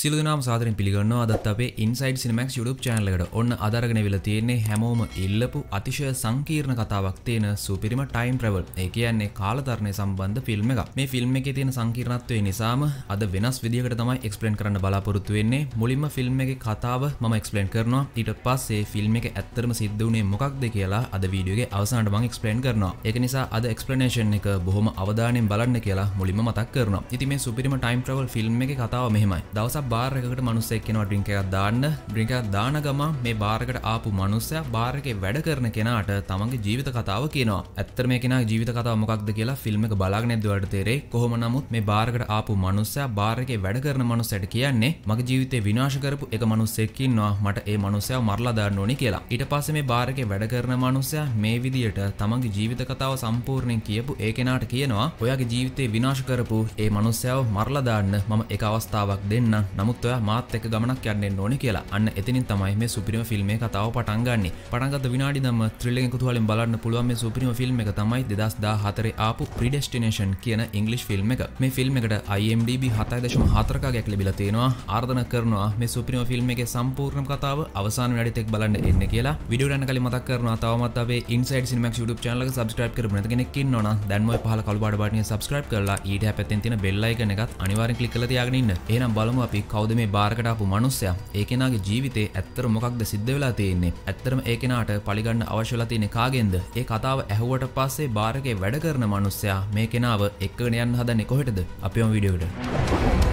සිලදනාම් සාදරෙන් පිළිගන්නවා අදත් අපේ ඉන්සයිඩ් සිනමක් YouTube චැනලකට ඔන්න අදරගෙන වෙලා තියෙන්නේ හැමෝම ඉල්ලපු අතිශය සංකීර්ණ කතාවක් තියෙන සුපිරිම ටයිම් ට්‍රැවල්. ඒ කියන්නේ කාලතරණය සම්බන්ධ ෆිල්ම් එකක්. මේ ෆිල්ම් එකේ තියෙන සංකීර්ණත්වය නිසාම අද වෙනස් විදිහකට තමයි එක්ස්ප්ලেইন කරන්න බලාපොරොත්තු වෙන්නේ. මුලින්ම ෆිල්ම් එකේ කතාව මම එක්ස්ප්ලেইন කරනවා. ඊට පස්සේ ෆිල්ම් එක ඇත්තටම සිද්ධ වුණේ මොකක්ද කියලා අද වීඩියෝ එකේ අවසානට මම එක්ස්ප්ලেইন කරනවා. ඒක නිසා අද එක්ස්ප්ලেইনේෂන් එක බොහොම අවධානයෙන් බලන්න කියලා මුලින්ම මතක් කරනවා. ඉතින් මේ සුපිරිම ටයිම් ට්‍රැවල් ෆිල්ම් එකේ කතාව මෙහෙමයි. දවසක් බාරකට මනුස්සෙක් කෙනවා ඩිංකයක් දාන්න ්‍රික දාන ගම මේ බාරකට ආපු මනුස්සය බාරක වැඩ කරන කෙනට තමන්ගේ ජීවිත කතාව කියනවා ඇත්තර මේ කෙන ජීවිත කතාව මොකක්ද කියලා ෆිල්ම් එක බලාගනෙදවට තේරේ කොහොම නමුත් මේ බාරකට ආපු මනුස්සය බාරක වැඩ කරන මනුස්සයට කියන්නේ මගේ ජීවිතේ විනාශ කරපු එක මනුස්සෙක්කින්නවා මට ඒ මනුස්සය මරලා දාන්න ඕනි කියලා ඊට පස්සේ මේ බාරක වැඩ කරන මනුස්සය මේ විදියට තමන්ගේ ජීවිත කතාව සම්පූර්ණයෙන් කියපු ඒ කෙනාට කියනවා ඔයාගේ ජීවිතේ විනාශ කරපු ඒ මනුස්සයාව මරලා දාන්න මම එක අවස්ථාවක් දෙන්නම් නමුත් ඔයා මාත් එක්ක ගමනක් යන්න ඕනේ කියලා. අන්න එතනින් තමයි මේ සුපිරිම ෆිල්ම් එකේ කතාව පටන් ගන්නෙ. පටන් ගත්ත විනාඩි නම් ත්‍රිල් එකෙන් කුතුහලෙන් බලන්න පුළුවන් මේ සුපිරිම ෆිල්ම් එක තමයි 2014 ආපු Predestination කියන ඉංග්‍රීසි ෆිල්ම් එක. මේ ෆිල්ම් එකට IMDb 7.4 කගයක් ලැබිලා තියෙනවා. ආර්දන කරනවා මේ සුපිරිම ෆිල්ම් එකේ සම්පූර්ණ කතාව අවසාන විනාඩිත් එක්ක බලන්න එන්න කියලා. වීඩියෝ ගන්න කලින් මතක් කරනවා තවමත් අපේ Inside Cinemax YouTube channel එක subscribe කරපු නැති කෙනෙක් ඉන්නවනම් දැන්ම ඔය පහල කළු පාට බටනේ subscribe කරලා ඊට හැපැත්තෙන් තියෙන bell icon එකත් අනිවාර්යෙන් click කරලා තියාගෙන ඉන්න. එහෙනම් බලමු අපි අපි කවද මේ බාරකටාපු මනුස්සය ඒකෙනගේ ජීවිතේ ඇත්තර මොකක්ද සිද්ධ වෙලා තියෙන්නේ ඇත්තරම ඒකෙනට පලිගන්න අවශ්‍යලා තියෙන කාගෙන්ද ඒ කතාව ඇහුවට පස්සේ බාරකේ වැඩ කරන මනුස්සයා මේ කෙනාව එක්කගෙන යන්න හදන්නේ කොහෙටද අපිම විඩියෝට.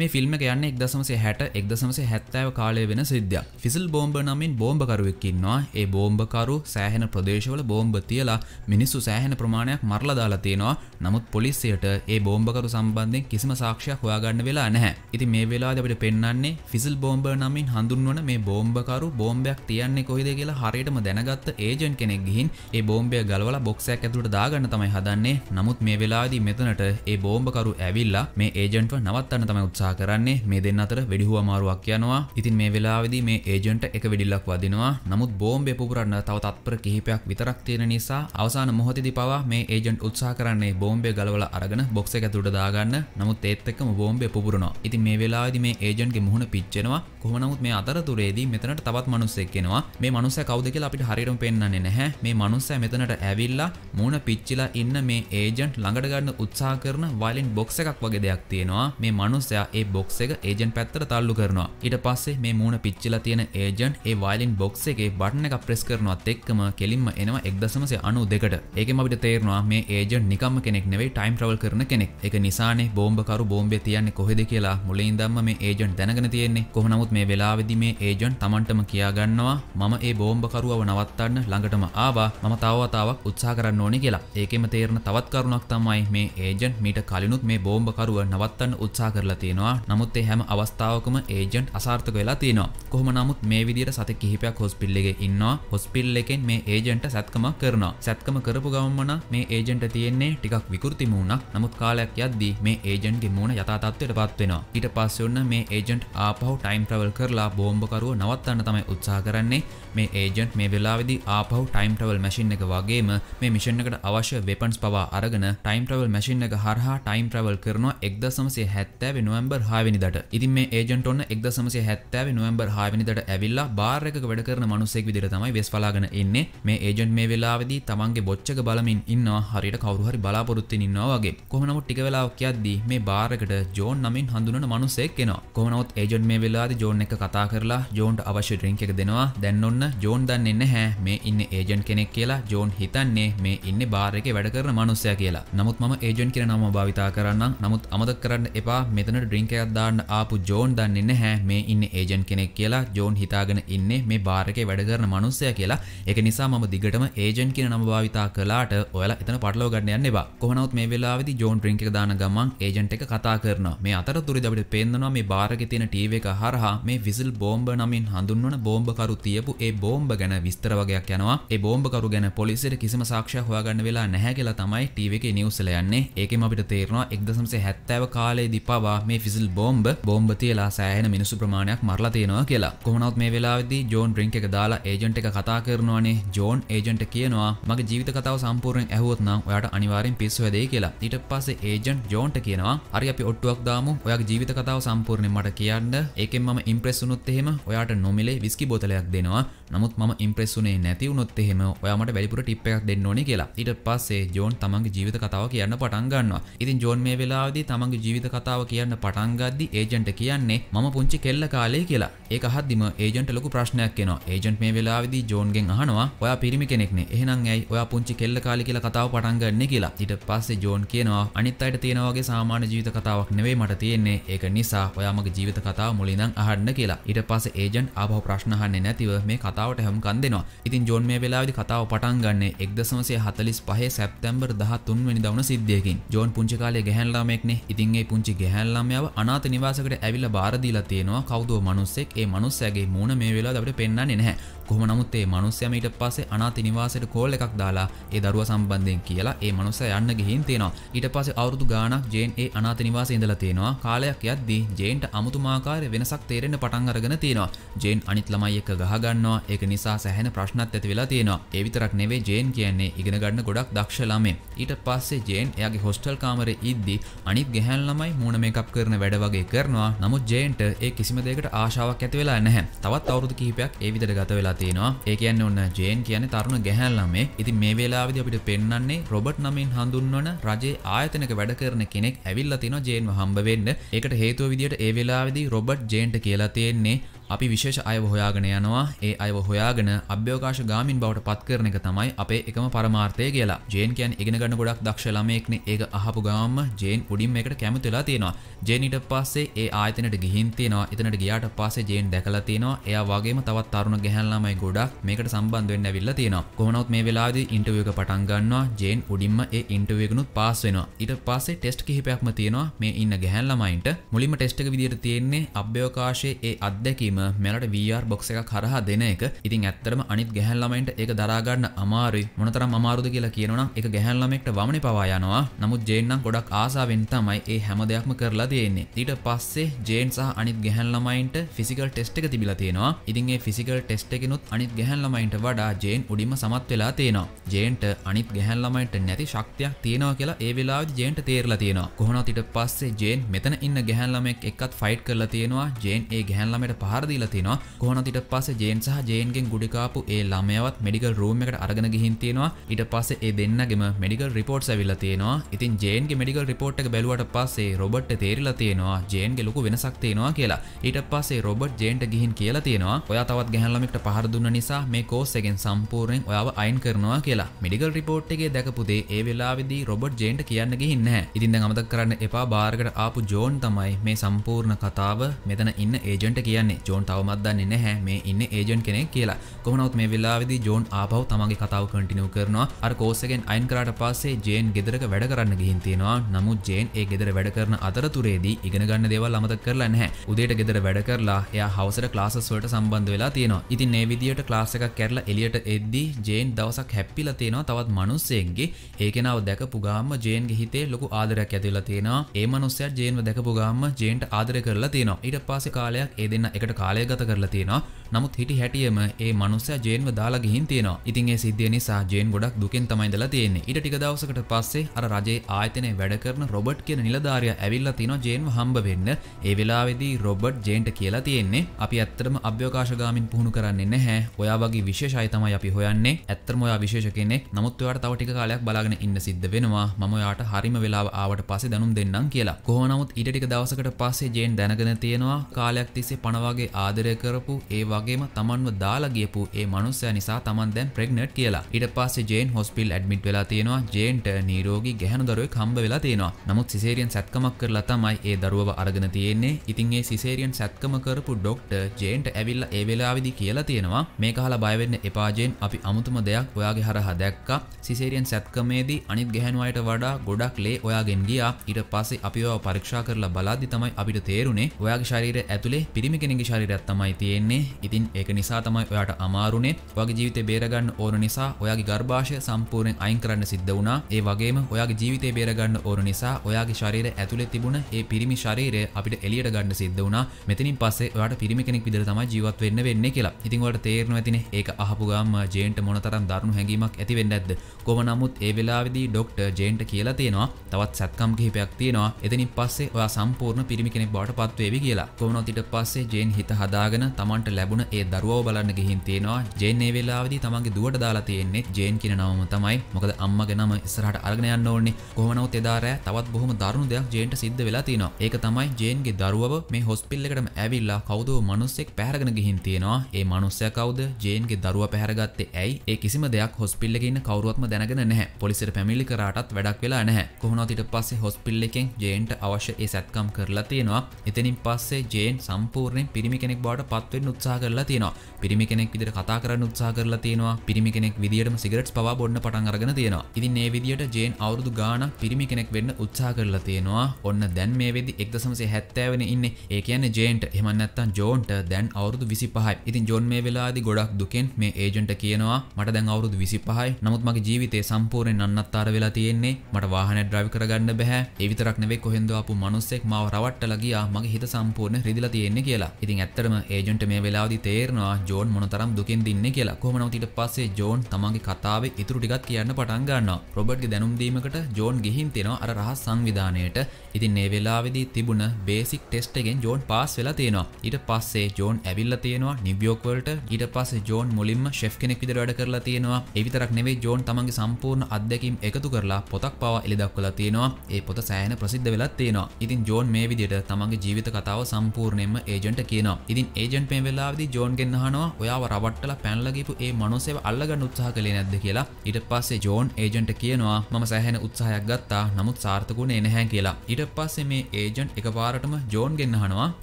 මේ ෆිල්ම ගැන්න එක්දසමසේ හැට එක්දසමසේ හැත්තෑව කාලය වෙන සිද්ධයක් ෆිසිල් බෝම්බ නමින් බෝම්භකරුවක්කින්නවා ඒ බෝම්භකරු සෑහෙන ප්‍රදේශවල බෝම්භ තියලා මිනිස්සු සෑහෙන ප්‍රමාණයක් මරලදාලා තියෙනවා නමුත් පොලිසියට ඒ බෝම්භකරු සම්බන්ධෙන් කිසිම සාක්ෂයක් හොයාගන්න වෙලා නැහැ ඉති මේ වෙලා දට පෙන්න්නේ ෆිසිල් බෝම්බ නමින් හඳුන්වන මේ බෝම්භකරු බෝම්බයක් තියන්නේ කොහිද කියලා හරියටම දැනගත්ත ඒජන් කෙනෙක් ගිහින් ඒ බෝම්බය ගලවල බොක්සයක් ඇතුට දාගන්න තමයි හදන්නේ නමුත් මේ වෙලාදී මෙතනට ඒ බෝම්භකරු ඇවිල්ලා මේ ඒජන්ටව නවත්තන්න තමයි උත්සා කතා කරන්නේ මේ දෙන්න අතර වැඩිහුව අමාරුවක් යනවා ඉතින් මේ වෙලාවෙදි මේ ඒජන්ට එක වෙඩිල්ලක් වදිනවා නමුත් බෝම්බේ පුපුරන්න තව තත්පර කිහිපයක් විතරක් තියෙන නිසා අවසාන මොහොතදි පවා මේ ඒජන්ට් උත්සා කරන්නේ බෝම්බේ ගලවල අරගෙන බොක්ස එක තුට දාගන්න නමුත් ඒත් එක්කම බෝම්බේ පුපුරනවා ඉතින් මේ වෙලාවෙදි මේ ඒජන්ට්ගේ මුහුණ පිච්චෙනවා කොහොම නමුත් මේ අතරතුරේදී මෙතනට තවත් මනුස්සෙක් එනවා මේ මනුස්සයා කවුද කියලා අපිට හරියටම පෙන්වන්නේ නැහැ මේ මනුස්සයා මෙතනට ඇවිල්ලා මූණ පිච්චිලා ඉන්න මේ ඒජන්ට් ළඟට ගන්න උත්සාහ කරන වයිලන් බොක්ස එකක් වගේ දෙයක් තියෙනවා මේ මනුස්සයා ඒ බොක්ස එක ඒජන් පැත්තර තල්ලු කරනවා ඊට පස්සේ මේ මූුණ පිච්චිලා තියෙන ඒජන් ඒ වයිලින් බොක්ස එකගේ බටන එක ප්‍රෙස් කරනවත් එක්කම කෙලින්ම එනවා එක්දසමසේ අනු දෙකට ඒකම අපිට තේරවා මේ ඒජන් නිකම කෙනෙක් නෙවේ ටයිම් ්‍රවල් කරන කෙනෙක් එක නිසානේ බෝම්බකරු බෝම්බ තියන්නේ කොහෙද කියලා මුලින් දම්ම මේ ඒජන් දැනගෙන තියෙන්නේ කොහනමුත් මේ වෙලාවෙදි මේ ඒජන් තමන්ටම කියාගන්නවා මම ඒ බෝම්බකරුව නවත්තන්න ළඟටම ආවා මම තවතාවක් උත්සා කරන්න ඕනි කියලා ඒකෙම තේරණ තවත් කරුණක් තමයි මේ ඒජන් මීට කලිනුත් මේ බෝම්බකරුව නවත්තන්න උත්සා කරලා තියෙනවා තියෙනවා නමුත් ඒ හැම අවස්ථාවකම ඒජන්ට් අසාර්ථක වෙලා තියෙනවා කොහොම නමුත් මේ විදියට සති කිහිපයක් හොස්පිල්ලගේ ඉන්නවා හොස්පිල් එකෙන් මේ ඒජන්ට සැත්කමක් කරනවා සැත්කම කරපු ගමන මේ ඒජන්ට තියෙන්නේ ටිකක් විකෘති මූුණක් නමුත් කාලයක් යද්දී මේ ඒජන්ගේ මූුණ යතාත්වයට පත්වෙනවා ඊට පස්සවන්න මේ ඒජන්ට් ආපහු ටයිම් ට්‍රවල් කරලා බෝම්භකරුව නවත්තන්න තමයි උත්සා කරන්නේ මේ ඒජන්ට් මේ වෙලාවිදි ආපහු ටයිම් ටවල් මැසින් එක වගේම මේ මිෂණකට අවශ්‍ය වෙපන්ස් පවා අරගෙන ටයිම් ටවල් මැසින් එක හරහා ටයිම් ට්‍රවල් කරනවා එක්ද සමසේ හැත්තෑ වෙනුවම්බ නොවම්බර් හාවිනිදට ඉතින් මේ ඒජන්ට ඔන්න එක්ද සමසේ හැත්තෑව නොවම්බර් හාවිනිදට ඇවිල්ලා බාරක වැඩ කරන මනුසෙක් විදිර තමයි වෙස් පලාගෙන එන්නේ මේ ඒජන්ට මේ වෙලාවදී තමන්ගේ බොච්චක බලමින් ඉන්නවා හරියට කවරුහරි බලාපොරොත්ති ඉන්නවාගේ කොහනමුත් ටික වෙලාවක් කියද්දී මේ බාරකට ජෝන් නමින් හඳුනන මනුසෙක් කෙනවා කොහනොත් ඒජන්ට මේ වෙලාදි ජෝන් එක කතා කරලා ජෝන්ට අවශ්‍ය ඩ්‍රින්ක් එක දෙනවා දැන් ඔන්න ජෝන් දන්නේ නැහැ මේ ඉන්න ඒජන්ට් කෙනෙක් කියලා ජෝන් හිතන්නේ මේ ඉන්න බාරක වැඩ කරන මනුස්සය කියලා නමුත් ම ඒජන් කියන නම භාවිතා කරන්න නමුත් අමත කරන්න එපා මෙතන ඩ ඩ්‍රිංකයක් දාන්න ආපු ජෝන් දන්නේ නැහැ මේ ඉන්න ඒජන් කෙනෙක් කියලා ජෝන් හිතාගෙන ඉන්නේ මේ බාර් එකේ වැඩ කරන මිනිස්සයා කියලා. ඒක නිසා මම දිගටම ඒජන් කියන නම භාවිතා කළාට ඔයාලා එතන පටලව ගන්න යන්න එපා. කොහොමවත් මේ වෙලාවේදී ජෝන් ඩ්‍රින්ක් එක දාන ගමන් ඒජන්ට් එක කතා කරනවා. මේ අතරතුරේදී අපිට පේන්නනවා මේ බාර් එකේ තියෙන ටීවී එක හරහා මේ විසිල් බෝම්බ නමින් හඳුන්වන බෝම්බකරු තියපු ඒ බෝම්බ ගැන විස්තර වගේක් යනවා. ඒ බෝම්බකරු ගැන පොලිසියට කිසිම සාක්ෂයක් හොයාගන්න වෙලා නැහැ කියලා තමයි ටීවී එකේ නිවුස් වල යන්නේ. ඒකෙම අපිට තේරෙනවා 1.70 කාලයේදී පවා මේ ෆිසිල් බෝම්බ බෝම්බ තියලා සෑහෙන මිනිසු ප්‍රමාණයක් මරලා තියෙනවා කියලා කොහොනොත් මේ වෙලාවෙදී ජෝන් ඩ්‍රින්ක් එක දාලා ඒජන්ට් එක කතා කරනවානේ ජෝන් ඒජන්ට් කියනවා මගේ ජීවිත කතාව සම්පූර්ණයෙන් ඇහුවොත් නම් ඔයාට අනිවාර්යෙන් පිස්සු හැදෙයි කියලා ඊට පස්සේ ඒජන්ට් ජෝන්ට කියනවා හරි අපි ඔට්ටුවක් දාමු ඔයාගේ ජීවිත කතාව සම්පූර්ණයෙන් මට කියන්න ඒකෙන් මම ඉම්ප්‍රෙස් වුණොත් එහෙම ඔයාට නොමිලේ විස්කි බෝතලයක් දෙනවා නමුත් ම ඉම්ප්‍රෙස්සුනේ නැතිවුණොත් එහෙම ඔයාමට වැලිපුර ටිප් එකක් දෙන්න ඕනි කියලා ඊට පස්සේ ජෝන් තමන්ගේ ජීවිත කතාව කියන්න පටන් ගන්නවා. ඉතින් ජෝන් මේ වෙලාවේදී තමන්ගේ ජීවිත කතාව කියන්න පටන් ගද්දි ඒජන්ට් කියන්නේ මම පුංචි කෙල්ල කාලේ කියලා. ඒක අහද්දිම ඒජන්ට් ලොකු ප්‍රශ්නයක් එනවා. ඒජන්ට් මේ වෙලාවේදී ජෝන්ගෙන් අහනවා ඔයා පිරිමි කෙනෙක්නේ. එහෙනම් ඇයි ඔයා පුංචි කෙල්ල කාලේ කියලා කතාව පටන් ගන්නෙ කියලා. ඊට පස්සේ ජෝන් කියනවා අනිත් අයට තියෙන වගේ සාමාන්‍ය ජීවිත කතාවක් නෙවෙයි මට තියෙන්නේ. ඒක නිසා ඔයා මගේ ජීවිත කතාව මුලින්නම් අහන්න කියලා. ඊට පස්සේ ඒජන්ට් ආපහු ප්‍රශ්න අහන්නේ නැතිව මේ කතාව කතාවට හැම් කන්දෙනවා ඉතින් ජෝන් මේ වෙලාවිදි කතාව පටන් ගන්න එක්දසමසේ හතලිස් පහේ සැප්තැම්බර් දහ තුන්වැනි දවන සිද්ධියකින් ජෝන් පුංචි කාලේ ගැහැල්ලාමෙක්නේ ඉතින්ගේ පුංචි ගැහැල්ලාමයාව අනාත නිවාසකට ඇවිල බාරදීලා තියෙනවා කවුදෝ මනුස්සෙක් ඒ මනුස්සයගේ මූුණ මේ වෙලා දට පෙන්න්න නැහැ කොහොම නමුත් ඒ මනුස්සයම ඊට පස්සේ අනාථ නිවාසයට කෝල් එකක් දාලා ඒ දරුවා සම්බන්ධයෙන් කියලා ඒ මනුස්සයා යන්න ගිහින් තියෙනවා. ඊට පස්සේ අවුරුදු ගාණක් ජේන් ඒ අනාථ නිවාසයේ ඉඳලා තියෙනවා. කාලයක් යද්දී ජේන්ට අමුතුමාකාර වෙනසක් තේරෙන්න පටන් අරගෙන තියෙනවා. ජේන් අනිත් ළමයි එක්ක ගහ ගන්නවා. ඒක නිසා සැහැණ ප්‍රශ්නත් ඇති වෙලා තියෙනවා. ඒ විතරක් නෙවෙයි ජේන් කියන්නේ ඉගෙන ගන්න ගොඩක් දක්ෂ ළමෙක්. ඊට පස්සේ ජේන් එයාගේ හොස්ටල් කාමරේ ඉද්දී අනිත් ගැහැණු ළමයි මූණ මේකප් කරන වැඩ වගේ කරනවා. නමුත් ජේන්ට ඒ කිසිම දෙයකට ආශාවක් ඇති වෙලා නැහැ. තවත් අවුරුදු කිහිපයක් ඒ විදිහට ගත වෙලා තියෙනවා ඒකයන්න ඔන්න ජේන් කියන තරුණ ගැහැල්ලමේ ඉති මේ වෙලාවිද අපිට පෙන්න්නන්නේ රොබට් නමින් හඳුන්වන රජේ ආයතනක වැඩ කරන කෙනෙක් ඇවිල්ල තින ජේන්ව හම්බවෙන්න එකට හේතුව විදිට ඒ වෙලාවිදි රොබට් ජේන්ට කියලා තියෙන්නේ අපි විශේෂ අයව හොයාගෙන යනවා ඒ අයව හොයාගෙන අභ්‍යවකාශ ගාමින් බවට පත් කරන එක තමයි අපේ එකම පරමාර්ථය කියලා. ජේන් කියන්නේ ඉගෙන ගන්න ගොඩක් දක්ෂ ළමයෙක්නේ. ඒක අහපු ගාමම ජේන් උඩින් මේකට කැමති වෙලා තියෙනවා. ජේන් ඊට පස්සේ ඒ ආයතනයට ගිහින් තියෙනවා. එතනට ගියාට පස්සේ ජේන් දැකලා තියෙනවා. එයා වගේම තවත් තරුණ ගැහැණු ළමයි ගොඩක් මේකට සම්බන්ධ වෙන්න ඇවිල්ලා තියෙනවා. කොහොමවත් මේ වෙලාවේදී ඉන්ටර්විව් එක පටන් ගන්නවා. ජේන් උඩින්ම ඒ ඉන්ටර්විව් එකනොත් පාස් වෙනවා. ඊට පස්සේ ටෙස්ට් කිහිපයක්ම තියෙනවා. මේ ඉන්න ගැහැණු ළමයින්ට මුලින්ම ටෙස්ට් එක විදියට තියෙන්නේ අභ්‍යවකාශයේ ඒ අත්දැකීම දීම මෙලට VR බොක්ස එක කරහා දෙන එක ඉතින් ඇත්තරම අනිත් ගැහැල්ලමයින්ට ඒක දරාගන්න අමාරුයි මොනතරම් අමාරුද කියලා කියනවා ඒක ගැහැල්ලමෙක්ට වමනේ පවා යනවා නමුත් ජේන් නම් ගොඩක් ආසාවෙන් තමයි ඒ හැම දෙයක්ම කරලා දෙන්නේ ඊට පස්සේ ජේන් සහ අනිත් ගැහැල්ලමයින්ට ෆිසිකල් ටෙස්ට් එක තිබිලා තියෙනවා ඉතින් ඒ ෆිසිකල් ටෙස්ට් එකෙනුත් අනිත් ගැහැල්ලමයින්ට වඩා ජේන් උඩින්ම සමත් වෙලා තියෙනවා ජේන්ට අනිත් ගැහැල්ලමයින්ට නැති ශක්තියක් තියෙනවා කියලා ඒ වෙලාවේ ජේන්ට තේරලා තියෙනවා කොහොමවත් ඊට පස්සේ ජේන් මෙතන ඉන්න ගැහැල්ලමෙක් එක්කත් ෆයිට් කරලා තියෙනවා ජේන් ඒ ගැහැල්ලමයට පහර දීලා තිනවා කොහොනොත් ඊට පස්සේ ජේන් සහ ජේන්ගෙන් ගුඩිකාපු ඒ ළමයාවත් මෙඩිකල් රූම් එකට අරගෙන ගිහින් තියෙනවා ඊට පස්සේ ඒ දෙන්නගෙම මෙඩිකල් රිපෝට්ස් ඇවිල්ලා තියෙනවා ඉතින් ජේන්ගේ මෙඩිකල් රිපෝට් එක බැලුවට පස්සේ රොබර්ට් තේරිලා තියෙනවා ජේන්ගේ ලොකු වෙනසක් තියෙනවා කියලා ඊට පස්සේ රොබර්ට් ජේන්ට ගිහින් කියලා තියෙනවා ඔයා තවත් ගැහැණු ළමෙක්ට පහර දුන්න නිසා මේ කෝස් එකෙන් සම්පූර්ණයෙන් ඔයාව අයින් කරනවා කියලා මෙඩිකල් රිපෝට් එකේ දැකපු දේ ඒ වෙලාවේදී රොබර්ට් ජේන්ට කියන්න ගිහින් නැහැ ඉතින් දැන් අමතක කරන්න එපා බාර්කට ආපු ජෝන් තමයි මේ සම්පූර්ණ කතාව මෙතන ඉන්න ඒජන්ට කියන්නේ ජෝන් ජෝන් තවමත් දන්නේ නැහැ මේ ඉන්න ඒජන් කෙනෙ කියලා කොමනොත් මේ වෙලාවෙද ජෝන් ආපහු තමගේ කතාව කටිනව කරනවා අර කෝසගෙන් අයින් කරට පස්සේ ජේන් ගෙදරක වැඩ කරන්න ගිහින් තියෙනවා නමුත් ජේන් ඒ ගෙදර වැඩ කරන අතරතුරේදී ඉගෙන ගන්න දේවල් අමත කරලා නැහැ උදේට ගෙදර වැඩ කරලා එයා හවසට ක්ලාසස් වලට සම්බන්ධ වෙලා තියෙනවා ඉතින් මේ විදියට ක්ලාස් එකක් කරලා එලියට එද්දී ජේන් දවසක් හැප්පිලා තියෙනවා තවත් මනුස්සයෙක්ගේ ඒ කෙනාව දැකපු ගාම ජේන්ගේ හිතේ ලොකු ආදරයක් ඇති වෙලා තියෙනවා ඒ මනුස්සයා ජේන්ව දැකපු ගාම ජේන්ට ආදරය කරලා තියෙනවා ඊට පස්සේ කාලයක් ඒ දෙන්න එකට කාලය ගත කරලා තියෙනවා. නමුත් හිටි හැටියෙම ඒ මනුස්සයා ජේන්ව දාලා ගිහින් තියෙනවා. ඉතින් ඒ සිද්ධිය නිසා ජේන් ගොඩක් දුකෙන් තමයි ඉඳලා තියෙන්නේ. ඊට ටික දවසකට පස්සේ අර රජයේ ආයතනයේ වැඩ කරන රොබර්ට් කියන නිලධාරියා ඇවිල්ලා තිනවා ජේන්ව හම්බ වෙන්න. ඒ වෙලාවේදී රොබර්ට් ජේන්ට කියලා තියෙන්නේ අපි ඇත්තටම අභ්‍යවකාශගාමින් පුහුණු කරන්නේ නැහැ. ඔයා වගේ විශේෂ අය තමයි අපි හොයන්නේ. ඇත්තටම ඔයා විශේෂ කෙනෙක්. නමුත් ඔයාට තව ටික කාලයක් බලාගෙන ඉන්න සිද්ධ වෙනවා. මම ඔයාට හරිම වෙලාව ආවට පස්සේ දැනුම් දෙන්නම් කියලා. කොහොම නමුත් ඊට ටික දවසකට පස්සේ ජේන් දැනගෙන තියෙනවා කාලයක් තිස්සේ පණවාගේ හරි ආදරය කරපු ඒ වගේම තමන්ව දාලා ගියපු ඒ මනුස්සය නිසා තමන් දැන් ප්‍රෙග්නට් කියලා. ඊට පස්සේ ජේන් හොස්පිටල් ඇඩ්මිට් වෙලා තියෙනවා. ජේන්ට නිරෝගී ගැහැණු දරුවෙක් හම්බ වෙලා තියෙනවා. නමුත් සිසේරියන් සැත්කමක් කරලා තමයි ඒ දරුවව අරගෙන තියෙන්නේ. ඉතින් ඒ සිසේරියන් සැත්කම කරපු ડોක්ටර් ජේන්ට ඇවිල්ලා ඒ වෙලාවේදී කියලා තියෙනවා. මේක අහලා බය වෙන්න එපා ජේන්. අපි අමුතුම දෙයක් ඔයාගේ හරහා දැක්කා. සිසේරියන් සැත්කමේදී අනිත් ගැහැණු අයට වඩා ගොඩක් ලේ ඔයාගෙන් ගියා. ඊට පස්සේ අපිව පරීක්ෂා කරලා බලද්දි තමයි අපිට තේරුනේ ඔයාගේ ශරීරය ඇතුලේ පිරිමි කෙනෙක්ගේ ශරිරත් තමයි තියෙන්නේ ඉතින් ඒක නිසා තමයි ඔයාට අමාරුනේ වගේ ජීවිතය බේරගන්න ඕන නිසා ඔයාගේ ගර්භාෂය සම්පූර්ණයෙන් අයින් කරන්න සිද්ධ වුණා ඒ වගේම ඔයාගේ ජීවිතය බේරගන්න ඕන නිසා ඔයාගේ ශරීරය ඇතුලේ තිබුණ ඒ පිරිමි ශරීරය අපිට එළියට ගන්න සිද්ධ වුණා මෙතනින් පස්සේ ඔයාට පිරිමි කෙනෙක් විදිහට තමයි ජීවත් වෙන්න වෙන්නේ කියලා ඉතින් ඔයාලට තේරෙනවා ඇතිනේ ඒක අහපු ගාම ජේන්ට මොනතරම් දරුණු හැඟීමක් ඇති වෙන්නේ නැද්ද කොහොම නමුත් ඒ වෙලාවේදී ඩොක්ටර් ජේන්ට කියලා තියෙනවා තවත් සැත්කම් කිහිපයක් තියෙනවා එතනින් පස්සේ ඔයා සම්පූර්ණ පිරිමි කෙනෙක් බවට පත්වේවි කියලා කොහොමනොත් ඊට පස්සේ ජේන් හිත හිත හදාගෙන තමන්ට ලැබුණ ඒ දරුවව බලන්න ගිහින් තියෙනවා ජේන් ඒ වෙලාවේදී තමන්ගේ දුවට දාලා තියෙන්නේ ජේන් කියන නමම තමයි මොකද අම්මගේ නම ඉස්සරහට අරගෙන යන්න ඕනේ කොහොම නමුත් එදා රෑ තවත් බොහොම දරුණු දෙයක් ජේන්ට සිද්ධ වෙලා තියෙනවා ඒක තමයි ජේන්ගේ දරුවව මේ හොස්පිටල් එකටම ඇවිල්ලා කවුදෝ මිනිස්සෙක් පැහැරගෙන ගිහින් තියෙනවා ඒ මිනිස්සයා කවුද ජේන්ගේ දරුවා පැහැරගත්තේ ඇයි ඒ කිසිම දෙයක් හොස්පිටල් එකේ ඉන්න කවුරුවත්ම දැනගෙන නැහැ පොලිසියට පැමිණිලි කරාටත් වැඩක් වෙලා නැහැ කොහොම නමුත් ඊට පස්සේ හොස්පිටල් එකෙන් ජේන්ට අවශ්‍ය ඒ සැත්කම් කරලා තියෙනවා එතනින් පස්සේ ජේන් සම්පූර්ණයෙන් පිරිමි පිරිමි කෙනෙක් බවට පත්වෙන් උත්සා කරලා තියෙනවා පිරිමි කෙනෙක් විදිට කතා කරන්න උත්සා කරලා තියෙනවා පිරිමි කෙනෙක් විදිටම සිගට් පවා බොන්න පටන් අරගෙන තියෙනවා ඉතින් ඒ විදිට ජේන් අවුරුදු ගාන පිරිමි කෙනෙක් වෙන්න උත්සා කරලා තියෙනවා ඔන්න දැන් මේ වෙදි එක්දසමසේ හැත්තෑවෙන ඉන්න ඒ කියන්නේ ජේන්ට එමන්නත්තන් ජෝන්ට දැන් අවුරුදු විසි පහයි ඉතින් ජොන් මේ වෙලාදි ගොඩක් දුකෙන් මේ ඒජන්ට කියනවා මට දැන් අවුරුදු විසි පහයි නමුත් මගේ ජීවිතේ සම්පූර්ණයෙන් අන්නත්තාර වෙලා තියෙන්නේ මට වාහන ඩ්‍රයිව් කරගන්න බැහැ ඒ විතරක් නෙවෙයි කොහෙන්ද ආපු මනුස්සෙක් මාව රවට්ටලා ගියා මගේ හිත සම්පූර්ණ රිදිලා තියෙන්නේ කියලා. ඉතින් ඇත්තරම ඒජන්ට මේ වෙලාදි තේරනවා ජෝන් මොනතරම් දුකින් දින්න කියලා කොමනවතිට පස්සේ ජෝන් තමන්ගේ කතාවේ ඉතුරු ටිකත් කියන්න පටන් ගන්නවා රොබට්ගේ දැනුම්දීමකට ජෝන් ගිහින් තිෙනවා අර රහස් සංවිධානයට ඉතින් ඒ වෙලාවෙදී තිබුණ බේසික් ටෙස්ට එකෙන් ජෝන් පාස් වෙලා තියෙනවා ඊට පස්සේ ජෝන් ඇවිල්ල තියෙනවා නිවියෝකවලට ඊට පස්සේ ජෝන් මුලින්ම ශෙෆ් කෙනෙක් විදිර වැඩ කරලා තියෙනවා එවිතරක් නෙවේ ජෝන් තමන්ගේ සම්පූර්ණ අත්දැකීම් එකතු කරලා පොතක් පවා එළිදක්වලා තියෙනවා ඒ පොත සෑහන ප්‍රසිද්ධ වෙලත් තියෙනවා ඉතින් ජෝන් මේ විදියට තමන්ගේ ජීවිත කතාව සම්පූර්ණයෙන්ම ඒජන්ට කියනවා ඉතින් ඒජන් පේ වෙලාද ජෝන් ගෙන්න්නහනවා ඔයාව රවට්ටල පැන්ලගේපු ඒ මනුසෙව අල්ලගන්න උත්සාහ කළේ නැද්ද කියලා ඉට පස්සේ ජෝන් ඒජන්ට කියනවා මම සැහැන උත්සාහයක් ගත්තා නමුත් සාර්ථකුණේ නැහැ කියලා ඉට පස්සේ මේ ඒජන්් එක පාරටම ජෝන් ගෙන්න්නහනවා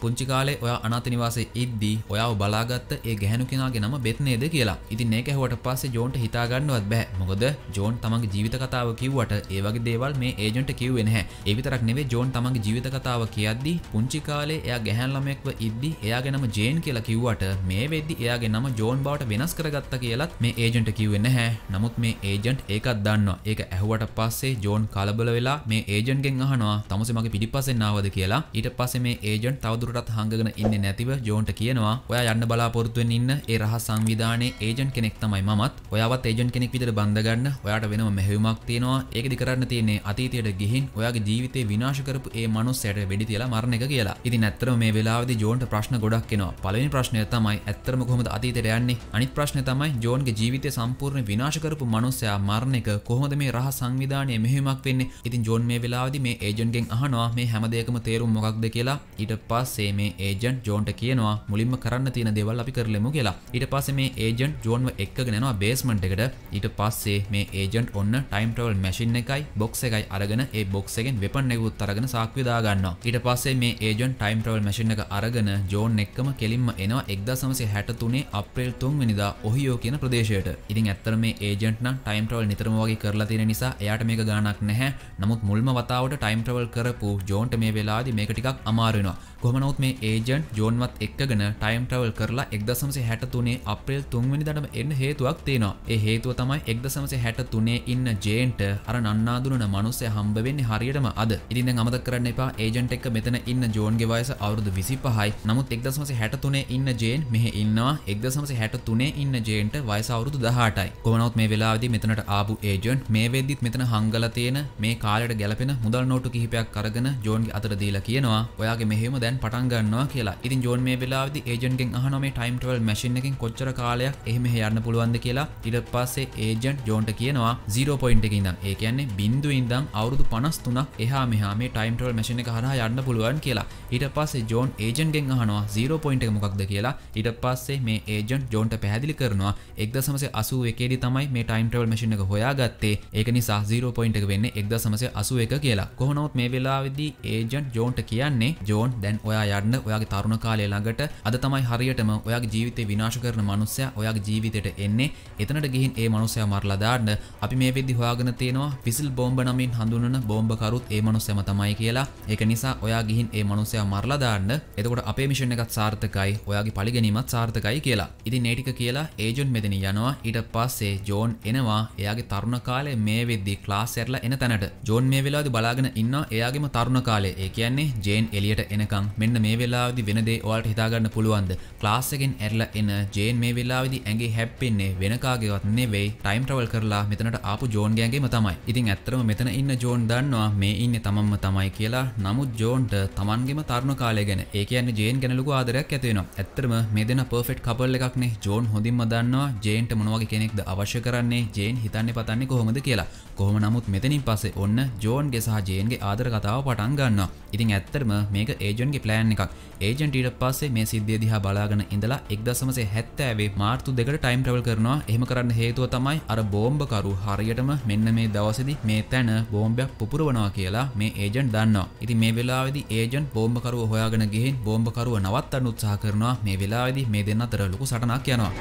පුංචි කාලේ ඔයා අනාතනිවාසේ ඉද්දී ඔයාව බලාගත්ත ඒ ගැහනු කෙනගේ නම බෙත්නේද කියලා ඉතින් ඒක හවට පස්සේ ජෝන්ට හිතාගන්නවත් බෑ මොකද ජෝන් තමන්ගේ ජීවිත කතාව කිව්වට ඒවගේ දේවල් මේ ඒජන්ට කිව්වෙන හැ ඒවිතරක් නෙවේ ජෝන් තමන්ගේ ජීවිත කතාව කියද්දි පුංචි කාලේ එයා ගැහැන්ලමෙක්ව ඉද්දි එයා එයාගෙනම ජේන් කියලා කිව්වට මේ වෙද්දි එයාගේ නම ජෝන් බවට වෙනස් කරගත්ත කියලත් මේ ඒජන්ට කිව්වෙ නැහැ. නමුත් මේ ඒජන්ට් ඒකත් දන්නවා. ඒක ඇහුවට පස්සේ ජෝන් කලබල වෙලා මේ ඒජන්ට්ගෙන් අහනවා තමුසේ මගේ පිටිපස්සෙන් ආවද කියලා. ඊට පස්සේ මේ ඒජන්ට් තවදුරටත් හංගගෙන ඉන්නේ නැතිව ජෝන්ට කියනවා ඔයා යන්න බලාපොරොත්තු වෙන්න ඉන්න ඒ රහස් සංවිධානයේ ඒජන්ට් කෙනෙක් තමයි මමත්. ඔයාවත් ඒජන්ට් කෙනෙක් විදිහට බඳ ගන්න. ඔයාට වෙනම මෙහෙයුමක් තියෙනවා. ඒකදි කරන්න තියෙන්නේ අතීතයට ගිහින් ඔයාගේ ජීවිතේ විනාශ කරපු ඒ මනුස්සයට වෙඩි තියලා මරණ එක කියලා. ඉතින් ඇත්තටම මේ වෙලාවේදී ජෝන්ට ප්‍රශ්න ගොඩක් ගොඩක් එනවා පලනි ප්‍රශ්නය තමයි ඇත්තරම කොහොමද අතීතයට යන්නේ අනිත් ප්‍රශ්නය තමයි ජෝන්ගේ ජීවිතය සම්පූර්ණ විනාශ කරපු මනුස්සයා මරණ එක කොහොමද මේ රහ සංවිධානය මෙහෙමක් වෙන්නේ ඉතින් ජෝන් මේ වෙලාවේදී මේ ඒජන්ට්ගෙන් අහනවා මේ හැම දෙයකම තේරුම මොකක්ද කියලා ඊට පස්සේ මේ ඒජන්ට් ජෝන්ට කියනවා මුලින්ම කරන්න තියෙන දේවල් අපි කරලෙමු කියලා ඊට පස්සේ මේ ඒජන්ට් ජෝන්ව එක්කගෙන යනවා බේස්මන්ට් එකට ඊට පස්සේ මේ ඒජන්ට් ඔන්න ටයිම් ට්‍රැවල් මැෂින් එකයි බොක්ස් එකයි අරගෙන ඒ බොක්ස් එකෙන් වෙපන් එකකුත් අරගෙන සාක්කුවේ දා ගන්නවා ඊට පස්සේ මේ ඒජන්ට් ටයිම් ට්‍රැවල් මැෂින් එක අරගෙන ජෝන් සොන් එක්කම කෙලින්ම එනවා එක්දා සමසේ හැටතුනේ අප්‍රේල් තුන් වෙනිදා ඔහියෝ කියන ප්‍රදේශයට ඉතින් ඇත්තර මේ ඒජන්ට්න ටයිම් ටවල් නිතරම වගේ කරලා තියෙන නිසා එයාට මේක ගානක් නැහැ නමුත් මුල්ම වතාවට ටයිම් ටවල් කරපු ජෝන්ට මේ වෙලාදි මේක ටිකක් අමාරුවෙනවා කොහමනොත් මේ ඒජන්ට් ජෝන්වත් එක්කගෙන ටයිම් ට්‍රවල් කරලා 1963 අප්‍රේල් 3 වෙනිදාටම එන්න හේතුවක් තියෙනවා. ඒ හේතුව තමයි 1963 ඉන්න ජේන්ට අර නන්නාඳුනන මිනිස්සයා හම්බ වෙන්නේ හරියටම අද. ඉතින් දැන් අමතක කරන්න එපා ඒජන්ට් එක මෙතන ඉන්න ජෝන්ගේ වයස අවුරුදු 25යි. නමුත් එක්දසමස හැට තුනේ ඉන්න ජේන් මෙහ ඉන්නවා එක්දසමස හැට තුනේ ඉන්න ජේන්ට වයසවරුදු දහටයි කොමනොත් මේ වෙලාදි මෙතනට ආපු ඒජන් මේ වෙද්දිත් මෙතන හංගල තියෙන මේ කාලට ගැලපෙන මුදල් නෝටු කිහිපයක් කරගෙන ජෝන්ගේ අතර දීලා කියනවා ඔයාගේ මෙහෙම දැන් පටන් ගන්නවා කියලා ඉතින් ජෝන් මේ වෙලාවදි ඒජන්ගෙන් අහනවා මේ ටයිම් ට්‍රවල් මැෂින් එකෙන් කොච්චර කාලයක් එහෙම යන්න පුළුවන්ද කියලා ඊට පස්සේ ඒජන්ට් ජෝන්ට කියනවා 0.1 ඉඳන් ඒ කියන්නේ බිඳු ඉඳන් අවුරුදු 53ක් එහා මෙහා මේ ටයිම් ට්‍රවල් මැෂින් එක හරහා යන්න පුළුවන් කියලා. ඊට පස්සේ ජෝන් ඒජන්ට්ගෙන් අහනවා 0 පොයින්ට මොකක්ද කියලා ඉට පස්සේ මේ ඒජන් ජෝන්ට පැහදිලි කරනවා එක්ද සමසේ අසු එකේඩි තමයි මේ ටයිම් ටවල් මශින එක හොයා ගත්තේ ඒක නිසා 0 පොයින්ට වෙන්න එක්ද සමසේ අසු එක කියලා කොහොනොත් මේ වෙලාවෙදී ඒජන් ජෝන්ට කියන්නේ ජෝන් දැන් ඔයා යන්න ඔයාගේ තරුණ කාලය ළඟට අද තමයි හරියටම ඔයාගේ ජීවිතේ විනාශ කරන මනුස්සයා ඔයාගේ ජීවිතයට එන්නේ එතනට ගිහින් ඒ මනුස්සයා මරලා දාන්න අපි මේ වෙද්දි හොයාගෙන තියෙනවා විසිල් බෝම්බ නමින් හඳුන්වන බෝම්බකරුත් ඒ මනුස්සයම තමයි කියලා ඒක නිසා ඔයා ගිහින් ඒ මනුස්සයා මරලා දාන්න එතකොට අපේ මිෂන් එක ඒකත් සාර්ථකයි ඔයාගේ පලිගැනීමත් සාර්ථකයි කියලා ඉති නේටික කියලා ඒජොන් මෙදනි යනවා ඊට පස්සේ ජෝන් එනවා එයාගේ තරුණ කාලේ මේ වෙද්දි ක්ලාස් ඇරලා එන තැනට ජෝන් මේ වෙලාවදි බලාගෙන ඉන්න එයාගේම තරුණ කාලේ ඒ කියන්නේ ජේන් එලියට එනකං මෙන්න මේ වෙලාවදි වෙනදේ ඔයාලට හිතාගන්න පුළුවන්ද ක්ලාස් එකෙන් ඇරලා එන ජේන් මේ වෙලාවදි ඇගේ හැප්පෙන්නේ වෙනකාගේවත් නෙවෙයි ටයිම් ට්‍රවල් කරලා මෙතනට ආපු ජෝන් ගෑගේම තමයි. ඉතින් ඇත්තටම මෙතන ඉන්න ජෝන් දන්නවා මේ ඉන්නේ තමන්ම තමයි කියලා. නමුත් ජෝන්ට තමන්ගේම තරුණ කාලය ගැන ඒ කියන්නේ ජේන් ගැන ලොකු ආදරයක් ඇතිවෙනවා ඇත්තරම මේ දෙන පර්ෆෙට් කපල් එකක්නේ ජෝන් හොඳින්ම දන්නවා ජේන්ට මොනවගේ කෙනෙක්ද අවශ්‍ය කරන්නේ ජේන් හිතන්න පතන්නේ කොහොමද කියලා කොහොම නමුත් මෙතනින් පස්සේ ඔන්න ජෝන්ගේ සහ ජේන්ගේ ආදර කතාව පටන් ගන්නවා ඉතින් ඇත්තරම මේක ඒජන්ගේ ප්ලෑන් එකක් ඒජන්ට ඊට පස්සේ මේ සිද්ධිය දිහා බලාගෙන ඉඳලා එක්දසමසේ හැත්තෑවේ මාර්තු දෙකට ටයිම් ට්‍රවල් කරනවා එහෙම කරන්න හේතුව තමයි අර බෝම්බකරු හරියටම මෙන්න මේ දවසේදී මේ තැන බෝම්බයක් පුපුරවනවා කියලා මේ ඒජන්ට් දන්නවා ඉතින් මේ වෙලාවේදී ඒජන්ට් බෝම්බකරුව හොයාගෙන ගිහින් බෝම්බකරුව නවත් පවත්තන්න උත්සාහ කරනවා මේ වෙලාදි මේ දෙන්න අතර ලොකු සටනක් යනවා.